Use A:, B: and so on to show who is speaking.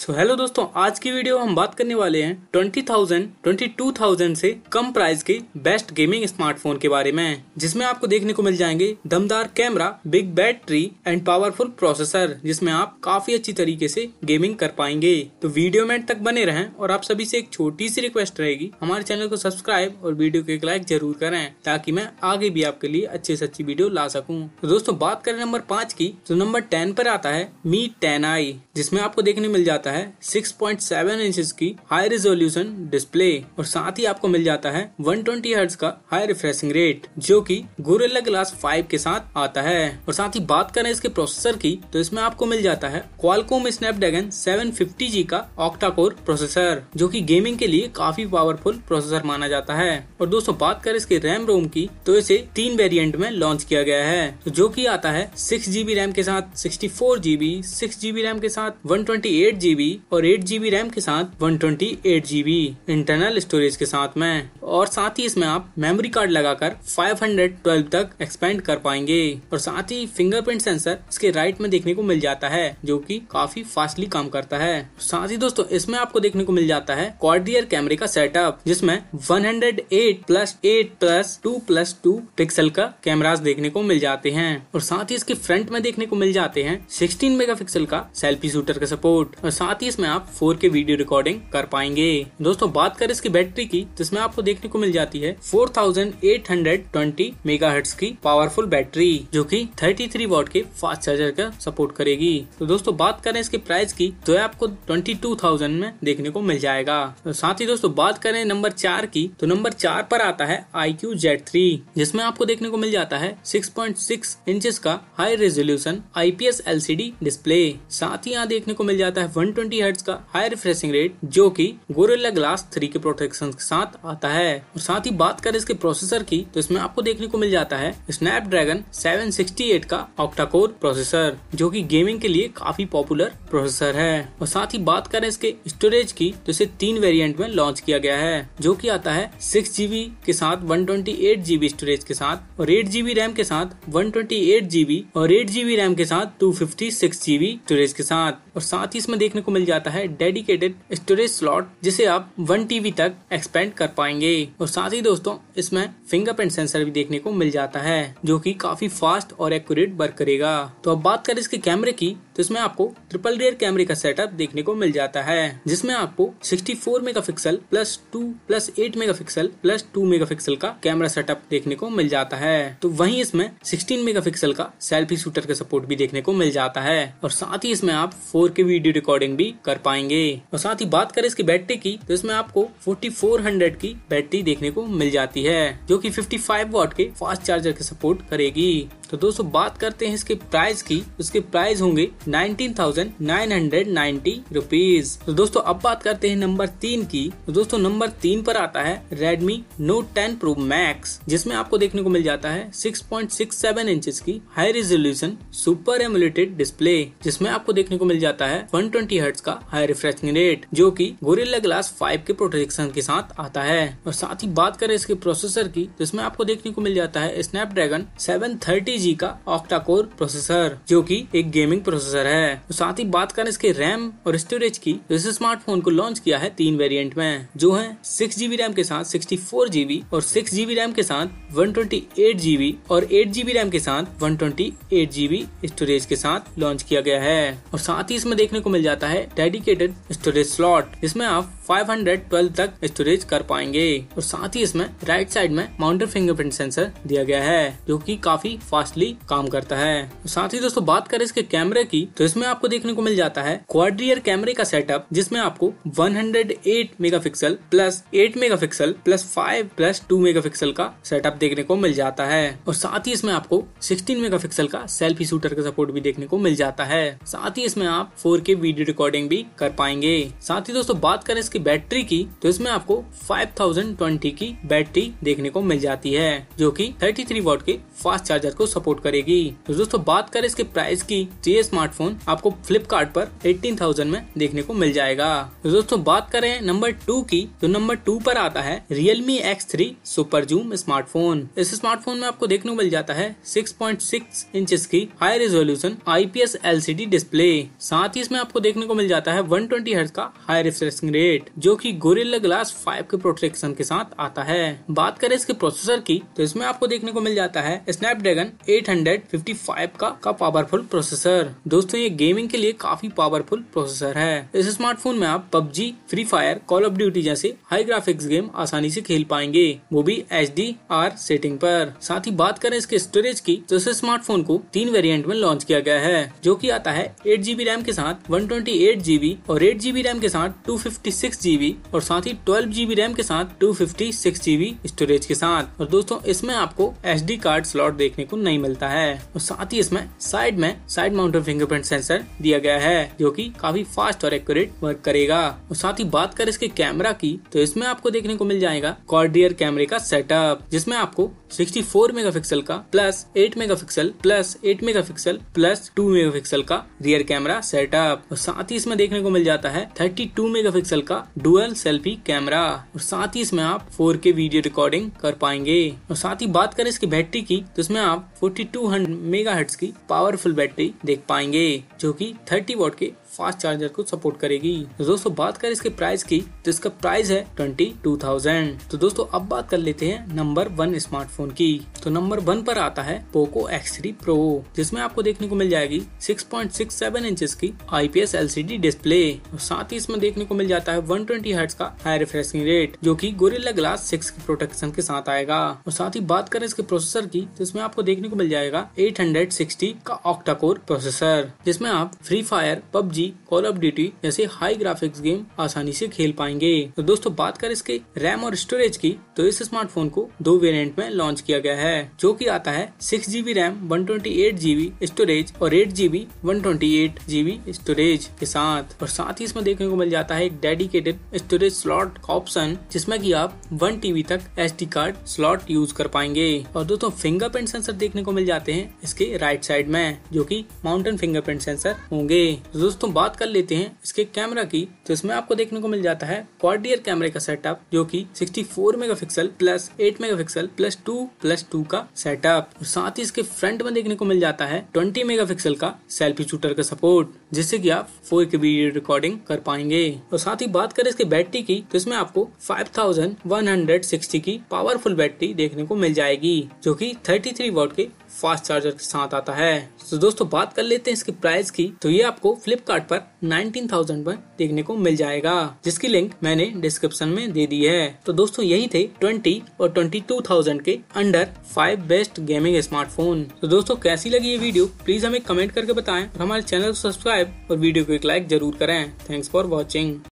A: सो so, hello दोस्तों आज की वीडियो हम बात करने वाले हैं टू थाउजेंड से कम प्राइस के बेस्ट गेमिंग स्मार्टफोन के बारे में जिसमें आपको देखने को मिल जाएंगे दमदार camera big battery and powerful processor जिसमें आप काफी अच्छी तरीके से गेमिंग कर पाएंगे तो वीडियो में तक बने रहें और आप सभी से एक छोटी सी रिक्वेस्ट रहेगी हमारे चैनल को सब्सक्राइब और वीडियो को एक लाइक जरूर करें ताकि मैं आगे भी आपके लिए अच्छे से अच्छी वीडियो ला सकूँ तो दोस्तों बात करें नंबर पाँच की तो नंबर टेन पर आता है मी टेन आई जिसमें आपको देखने मिल जाता है जाता है 6.7 इंच की हाई रेजोल्यूशन डिस्प्ले और साथ ही आपको मिल जाता है 120 ट्वेंटी का हाई रिफ्रेशिंग रेट जो कि गोरेला ग्लास 5 के साथ आता है और साथ ही बात करें इसके प्रोसेसर की तो इसमें आपको मिल जाता है क्वालकोम स्नैप ड्रैगन सेवन का ऑक्टा कोर प्रोसेसर जो की गेमिंग के लिए काफी पावरफुल प्रोसेसर माना जाता है और दोस्तों बात करें इसके रैम रोम की तो इसे तीन वेरियंट में लॉन्च किया गया है तो जो की आता है सिक्स जीबी रैम के साथ sixty four GB six GB RAM के साथ one twenty eight GB GB और एट जीबी रैम के साथ one twenty eight GB internal storage के साथ में और साथ ही इसमें आप मेमोरी कार्ड लगाकर फाइव हंड्रेड ट्वेल्व तक एक्सपेंड कर पाएंगे और साथ ही फिंगरप्रिंट सेंसर इसके राइट में देखने को मिल जाता है जो की काफी फास्टली काम करता है साथ ही दोस्तों इसमें आपको देखने को मिल जाता है क्वारियर कैमरे का सेटअप जिसमें eight plus eight plus two plus two pixel का कैमराज देखने को मिल जाते हैं और साथ ही इसके फ्रंट में देखने को मिल जाते हैं सिक्सटीन मेगा का सेल्फी शूटर का सपोर्ट और साथ साथ ही इसमें आप फोर के वीडियो रिकॉर्डिंग कर पाएंगे दोस्तों बात करें इसकी बैटरी की जिसमें आपको देखने को मिल जाती है four thousand eight hundred twenty mega hertz की पावरफुल बैटरी जो कि थ्री वॉट के फास्ट चार्जर का सपोर्ट करेगी तो दोस्तों बात करें इसके प्राइस की तो आपको ट्वेंटी टू थाउजेंड में देखने को मिल जाएगा तो साथ ही दोस्तों बात करें नंबर चार की तो नंबर चार पर आता है आई क्यू जेड थ्री जिसमें आपको देखने को मिल जाता है सिक्स पॉइंट सिक्स इंचेस का high resolution I P S L C D display साथ ही यहाँ देखने को मिल जाता है ट्वेंटी हर्ट्स का हाई रिफ्रेशिंग रेट जो कि गोरेला ग्लास थ्री के प्रोटेक्शन के साथ आता है और साथ ही बात करें इसके प्रोसेसर की तो इसमें आपको देखने को मिल जाता है सिक्सटी एट का ऑक्टाकोर प्रोसेसर जो की गेमिंग के लिए काफी पॉपुलर प्रोसेसर है और साथ ही बात करें इसके स्टोरेज की तो इसे तीन वेरियंट में लॉन्च किया गया है जो की आता है सिक्स जीबी के साथ one twenty eight GB storage के साथ और एट जीबी रैम के साथ वन ट्वेंटी एट जीबी और एट जीबी रैम के साथ two fifty six GB storage के साथ और साथ ही इसमें देखने को मिल जाता है डेडिकेटेड स्टोरेज स्लॉट जिसे आप वन टीवी तक एक्सपेंड कर पाएंगे और साथ ही दोस्तों इसमें फिंगरप्रिंट सेंसर भी देखने को मिल जाता है जो की काफी फास्ट और एक्यूरेट वर्क करेगा तो अब बात करें इसके कैमरे की तो इसमें आपको ट्रिपल रेयर कैमरे का सेटअप देखने को मिल जाता है जिसमें आपको 64 megapixel plus 2 plus 8 megapixel plus 2 megapixel का कैमरा सेटअप देखने को मिल जाता है तो वहीं इसमें 16 मेगापिक्सल का सेल्फी शूटर का सपोर्ट भी देखने को मिल जाता है और साथ ही इसमें आप के वीडियो रिकॉर्डिंग भी कर पाएंगे और साथ ही बात करें इसकी बैटरी की तो इसमें आपको फोर्टी की बैटरी देखने को मिल जाती है जो फिफ्टी फाइव वॉट के फास्ट चार्जर का सपोर्ट करेगी तो दोस्तों बात करते हैं इसके प्राइस की उसके प्राइस होंगे nineteen thousand nine hundred ninety rupees तो दोस्तों अब बात करते हैं नंबर तीन की तो दोस्तों नंबर तीन पर आता है Redmi note ten pro max जिसमें आपको देखने को मिल जाता है six point six seven inch की high resolution super emulated display जिसमें आपको देखने को मिल जाता है वन ट्वेंटी हर्ट का हाई रिफ्रेशिंग रेट जो की गोरिल्ला ग्लास फाइव के प्रोटेक्शन के साथ आता है और साथ ही बात करें इसके प्रोसेसर की जिसमें आपको देखने को मिल जाता है ड्रैगन सेवन थर्टी जी का ऑक्टा कोर प्रोसेसर जो कि एक गेमिंग प्रोसेसर है तो साथ ही बात करें इसके रैम और स्टोरेज की तो इस स्मार्टफोन को लॉन्च किया है तीन वेरिएंट में जो है सिक्स जीबी रैम के साथ सिक्सटी फोर जीबी और सिक्स जीबी रैम के साथ वन ट्वेंटी एट जीबी और एट जीबी रैम के साथ one twenty eight GB storage के साथ लॉन्च किया गया है और साथ ही इसमें देखने को मिल जाता है डेडिकेटेड स्टोरेज स्लॉट इसमें आप 512 तक स्टोरेज कर पाएंगे और साथ ही इसमें राइट साइड में माउंटेड फिंगरप्रिंट सेंसर दिया गया है जो कि काफी फास्ट फास्टली काम करता है साथ ही दोस्तों बात करें इसके कैमरे की तो इसमें आपको देखने को मिल जाता है क्वाड्रियर कैमरे का सेटअप जिसमें आपको 108 megapixel plus 8 megapixel plus 5 plus 2 megapixel का सेटअप देखने को मिल जाता है और साथ ही इसमें आपको 16 मेगापिक्सल का सेल्फी शूटर का सपोर्ट भी देखने को मिल जाता है साथ ही इसमें आप 4K वीडियो रिकॉर्डिंग भी कर पाएंगे साथ ही दोस्तों बात करें इसकी बैटरी की तो इसमें आपको 5020 की बैटरी देखने को मिल जाती है जो की 33 वॉट के फास्ट चार्जर को सपोर्ट करेगी तो दोस्तों बात करें इसके प्राइस की तो ये स्मार्टफोन आपको फ्लिपकार्ट पर 18,000 में देखने को मिल जाएगा तो दोस्तों बात करें नंबर टू की तो नंबर टू पर आता है Realme X three super zoom smartphone इस स्मार्टफोन में आपको देखने को मिल जाता है सिक्स सिक्स इंच की high resolution IPS D display साथ ही इसमें आपको देखने को मिल जाता है वन ट्वेंटी का हाई रिफ्रेशिंग रेट जो की गोरिल्ला ग्लास फाइव के प्रोटेक्शन के साथ आता है बात करें इसके प्रोसेसर की तो इसमें आपको देखने को मिल जाता है स्नैप ड्रैगन 855 का का पावरफुल प्रोसेसर दोस्तों ये गेमिंग के लिए काफी पावरफुल प्रोसेसर है इस स्मार्टफोन में आप PUBG free fire call of duty जैसे हाई ग्राफिक्स गेम आसानी से खेल पाएंगे वो भी एच डी आर सेटिंग पर साथ ही बात करें इसके स्टोरेज की तो इस स्मार्टफोन को तीन वेरिएंट में लॉन्च किया गया है जो कि आता है एट जीबी रैम के साथ वन ट्वेंटी एट जीबी और एट जीबी रैम के साथ टू फिफ्टी सिक्स जीबी और साथ ही ट्वेल्व जीबी रैम के साथ two fifty six GB storage के साथ और दोस्तों इसमें आपको एच कार्ड स्लॉट देखने को नहीं नहीं मिलता है और साथ ही इसमें साइड में साइड माउंटेड फिंगरप्रिंट सेंसर दिया गया है जो की काफी फास्ट और एक्यूरेट वर्क करेगा और साथ ही बात कर इसके कैमरा की तो इसमें आपको देखने को मिल जाएगा कॉर्डियर कैमरे का सेटअप जिसमें आपको 64 मेगापिक्सल का plus 8 megapixel plus 8 megapixel plus 2 megapixel का रियर कैमरा सेटअप और साथ ही इसमें देखने को मिल जाता है 32 मेगापिक्सल का डुअल सेल्फी कैमरा और साथ ही इसमें आप 4K वीडियो रिकॉर्डिंग कर पाएंगे और साथ ही बात करें इसकी बैटरी की तो इसमें आप फोर्टी टू हंड्रेड मेगा की पावरफुल बैटरी देख पाएंगे जो कि 30 वॉट के फास्ट चार्जर को सपोर्ट करेगी तो दोस्तों बात करें इसके प्राइस की तो इसका प्राइस है ट्वेंटी टू थाउजेंड तो दोस्तों अब बात कर लेते हैं नंबर वन स्मार्टफोन की तो नंबर वन पर आता है पोको एक्स थ्री प्रो जिसमें आपको देखने को मिल जाएगी six point six seven inch की I P S L C D display और साथ ही इसमें देखने को मिल जाता है वन ट्वेंटी हर्ट्स का हाई रिफ्रेशिंग रेट जो की गोरिल्ला ग्लास सिक्स के प्रोटेक्शन के साथ आएगा और साथ ही बात करें इसके प्रोसेसर की तो इसमें आपको देखने को मिल जाएगा एट हंड्रेड सिक्सटी का ऑक्टाकोर प्रोसेसर जिसमें आप free fire PUBG PUBG call of duty जैसे हाई ग्राफिक्स गेम आसानी से खेल पाएंगे तो दोस्तों बात करें इसके रैम और स्टोरेज की तो इस स्मार्टफोन को दो वेरिएंट में लॉन्च किया गया है जो कि आता है six GB RAM one twenty eight GB storage और eight GB one twenty eight GB storage के साथ और साथ ही इसमें देखने को मिल जाता है एक डेडिकेटेड स्टोरेज स्लॉट का ऑप्शन जिसमें की आप वन टीबी तक एस कार्ड स्लॉट यूज कर पाएंगे और दोस्तों फिंगरप्रिंट सेंसर देखने को मिल जाते हैं इसके राइट साइड में जो कि माउंटेन फिंगरप्रिंट सेंसर होंगे तो दोस्तों दोस्तों बात कर लेते हैं इसके कैमरा की तो इसमें आपको देखने को मिल जाता है क्वारियर कैमरे का सेटअप जो कि 64 megapixel plus 8 megapixel plus 2 plus 2 का सेटअप साथ ही इसके फ्रंट में देखने को मिल जाता है 20 मेगापिक्सल का सेल्फी शूटर का सपोर्ट जिससे कि आप फोर के वीडियो रिकॉर्डिंग कर पाएंगे और साथ ही बात करें इसके बैटरी की तो इसमें आपको 5160 की पावरफुल बैटरी देखने को मिल जाएगी जो कि 33 वॉट के फास्ट चार्जर के साथ आता है तो दोस्तों बात कर लेते हैं इसकी प्राइस की तो ये आपको फ्लिपकार्ट पर 19,000 पर देखने को मिल जाएगा जिसकी लिंक मैंने डिस्क्रिप्शन में दे दी है तो दोस्तों यही थे 20 और 22,000 के under five best gaming smartphone तो दोस्तों कैसी लगी ये वीडियो प्लीज हमें कमेंट करके बताएं और हमारे चैनल को सब्सक्राइब और वीडियो को एक लाइक जरूर करें थैंक्स फॉर वॉचिंग